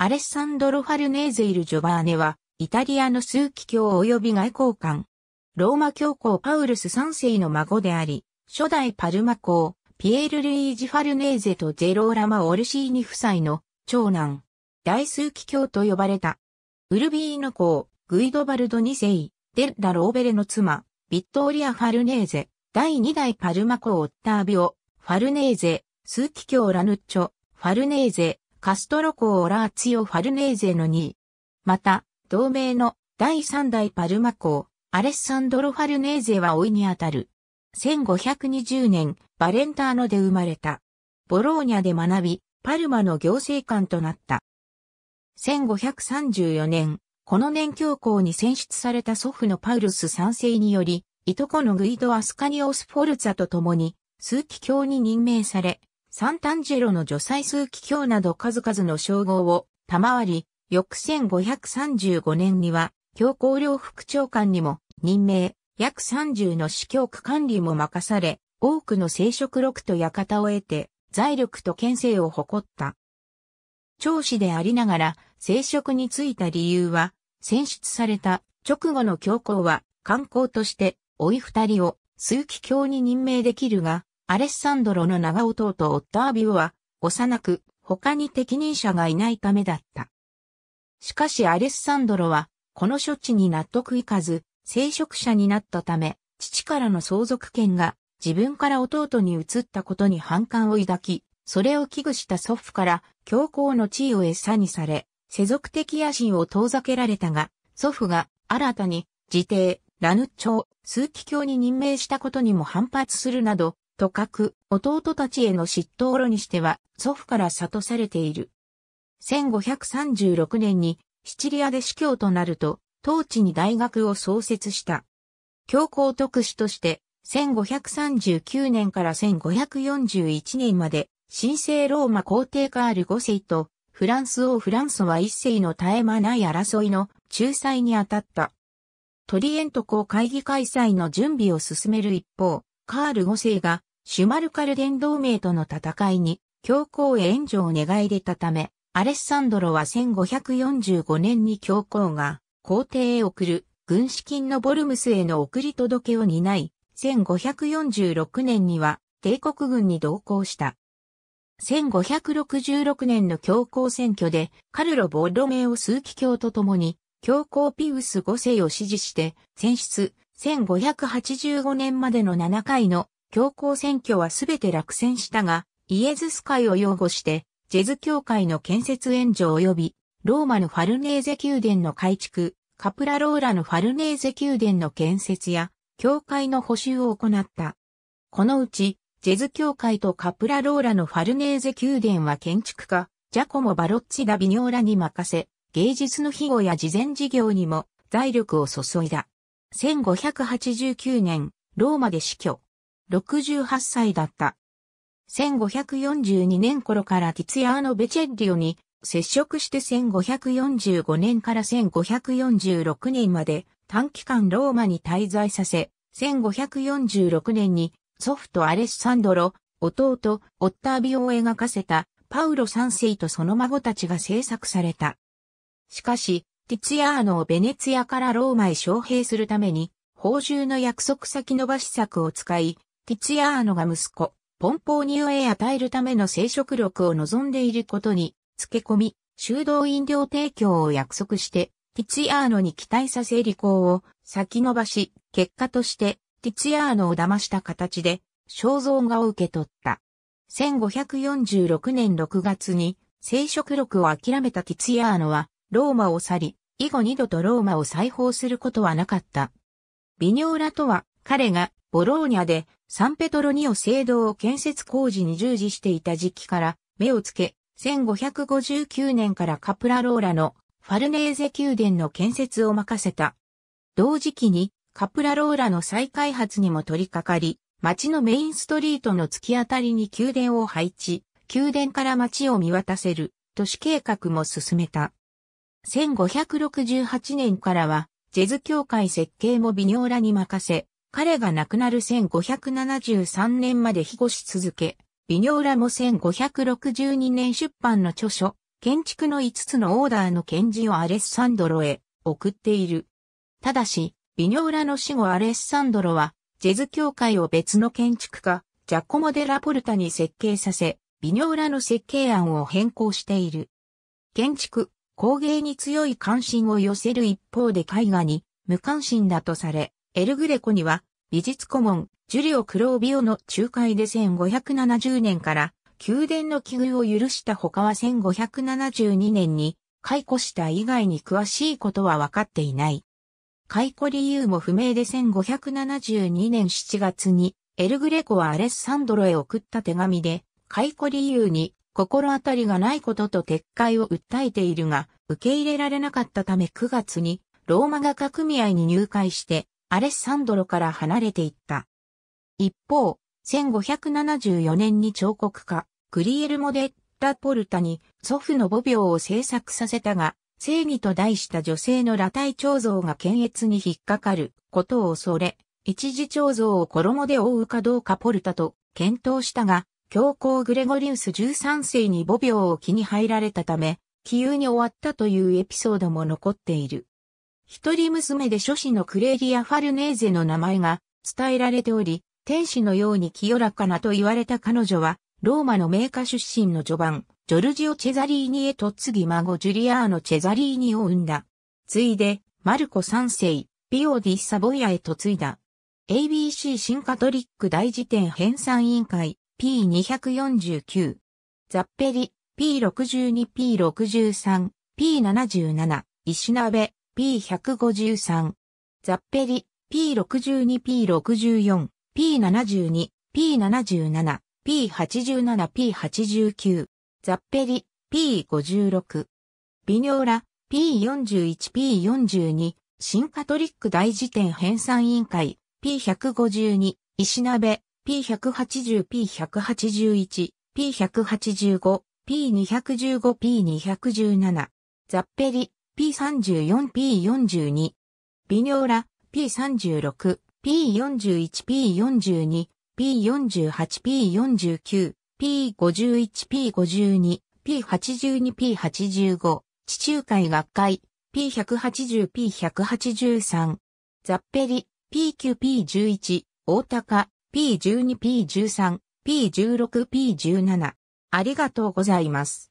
アレッサンドロ・ファルネーゼ・イル・ジョバーネは、イタリアの数奇教及び外交官。ローマ教皇パウルス3世の孫であり、初代パルマ公、ピエール・ルイージ・ファルネーゼとジェローラマ・オルシーニ夫妻の長男、大数奇教と呼ばれた。ウルビーノ公、グイドバルド2世、デッラ・ローベレの妻、ビットーリア・ファルネーゼ、第2代パルマ公オッタービオ、ファルネーゼ、数奇教ラヌッチョ、ファルネーゼ、カストロコ・オラーツィオ・ファルネーゼの2位。また、同盟の第3代パルマ公、アレッサンドロ・ファルネーゼは老いにあたる。1520年、バレンターノで生まれた。ボローニャで学び、パルマの行政官となった。1534年、この年教皇に選出された祖父のパウルス三世により、いとこのグイド・アスカニオス・フォルツァと共に、数奇教に任命され、サンタンジェロの除細数奇教など数々の称号を賜り、翌1535年には、教皇領副長官にも任命、約30の司教区管理も任され、多くの聖職録と館を得て、財力と権勢を誇った。長子でありながら、聖職に就いた理由は、選出された直後の教皇は、観光として、老い二人を、数機教に任命できるが、アレッサンドロの長弟オッタービオは、幼く、他に適任者がいないためだった。しかしアレッサンドロは、この処置に納得いかず、聖職者になったため、父からの相続権が自分から弟に移ったことに反感を抱き、それを危惧した祖父から教皇の地位を餌にされ、世俗的野心を遠ざけられたが、祖父が新たに自邸、ラヌッチョを枢機卿に任命したことにも反発するなど、とかく、弟たちへの嫉妬ろにしては、祖父から悟されている。1536年に、シチリアで司教となると、当地に大学を創設した。教皇特使として、1539年から1541年まで、神聖ローマ皇帝カール5世と、フランス王フランソは1世の絶え間ない争いの仲裁に当たった。トリエント公会議開催の準備を進める一方、カール5世がシュマルカル伝同盟との戦いに、教皇へ援助を願い出たため、アレッサンドロは1545年に教皇が皇帝へ送る軍資金のボルムスへの送り届けを担い、1546年には帝国軍に同行した。1566年の教皇選挙でカルロ・ボロメオ数奇教と共に教皇ピウス5世を支持して選出1585年までの7回の教皇選挙はすべて落選したが、イエズス会を擁護して、ジェズ教会の建設援助及び、ローマのファルネーゼ宮殿の改築、カプラローラのファルネーゼ宮殿の建設や、教会の補修を行った。このうち、ジェズ教会とカプラローラのファルネーゼ宮殿は建築家、ジャコモ・バロッチ・ダ・ビニョーラに任せ、芸術の庇護や慈善事業にも財力を注いだ。1589年、ローマで死去。68歳だった。1542年頃からティツィアーノ・ベチェッリオに接触して1545年から1546年まで短期間ローマに滞在させ、1546年に祖父とアレッサンドロ、弟、オッタービオを描かせたパウロ三世とその孫たちが制作された。しかし、ティツィアーノをベネツィアからローマへ招聘するために、宝珠の約束先延ばし策を使い、ティツィアーノが息子、ポンポーニュへ与えるための生殖力を望んでいることに、付け込み、修道飲料提供を約束して、ティツィアーノに期待させ履行を先延ばし、結果として、ティツィアーノを騙した形で、肖像画を受け取った。1546年6月に、生殖力を諦めたティツィアーノは、ローマを去り、以後二度とローマを再訪することはなかった。ビニョーラとは、彼がボローニャでサンペトロニオ聖堂建設工事に従事していた時期から目をつけ、1559年からカプラローラのファルネーゼ宮殿の建設を任せた。同時期にカプラローラの再開発にも取り掛かり、町のメインストリートの突き当たりに宮殿を配置、宮殿から町を見渡せる都市計画も進めた。1568年からは、ジェズ教会設計も微妙らに任せ、彼が亡くなる1573年まで庇護し続け、ビニョーラも1562年出版の著書、建築の5つのオーダーの検事をアレッサンドロへ送っている。ただし、ビニョーラの死後アレッサンドロは、ジェズ教会を別の建築家、ジャコモ・デ・ラポルタに設計させ、ビニョーラの設計案を変更している。建築、工芸に強い関心を寄せる一方で絵画に無関心だとされ、エルグレコには美術顧問、ジュリオ・クロービオの仲介で1570年から宮殿の奇遇を許した他は1572年に解雇した以外に詳しいことは分かっていない。解雇理由も不明で1572年7月にエルグレコはアレッサンドロへ送った手紙で解雇理由に心当たりがないことと撤回を訴えているが受け入れられなかったため9月にローマ画家組合に入会してアレッサンドロから離れていった。一方、1574年に彫刻家、クリエルモ・デッラ・ポルタに祖父の母病を制作させたが、正義と題した女性の裸体彫像が検閲に引っかかることを恐れ、一時彫像を衣で覆うかどうかポルタと検討したが、教皇グレゴリウス13世に母病を気に入られたため、気有に終わったというエピソードも残っている。一人娘で諸子のクレーリア・ファルネーゼの名前が伝えられており、天使のように清らかなと言われた彼女は、ローマの名家出身の序盤、ジョルジオ・チェザリーニへと次孫ジュリアーノ・チェザリーニを生んだ。ついで、マルコ三世、ピオディ・サボイアへと継いだ。ABC 新カトリック大辞典編纂委員会 P249。ザッペリ P62P63P77 石鍋 P153、ザッペリ、P62、P64、P72、P77、P87、P89、ザッペリ、P56、ビニョーラ、P41、P42、新カトリック大辞典編纂委員会、P152、石鍋、P180、P181、P185、P215、P217、ザッペリ、P34、P42、ビニョーラ、P36、P41、P42、P48、P49、P51、P52、P82、P85、地中海学会、P180、P183、ザッペリ、P9、P11、大高、P12、P13、P16、P17。ありがとうございます。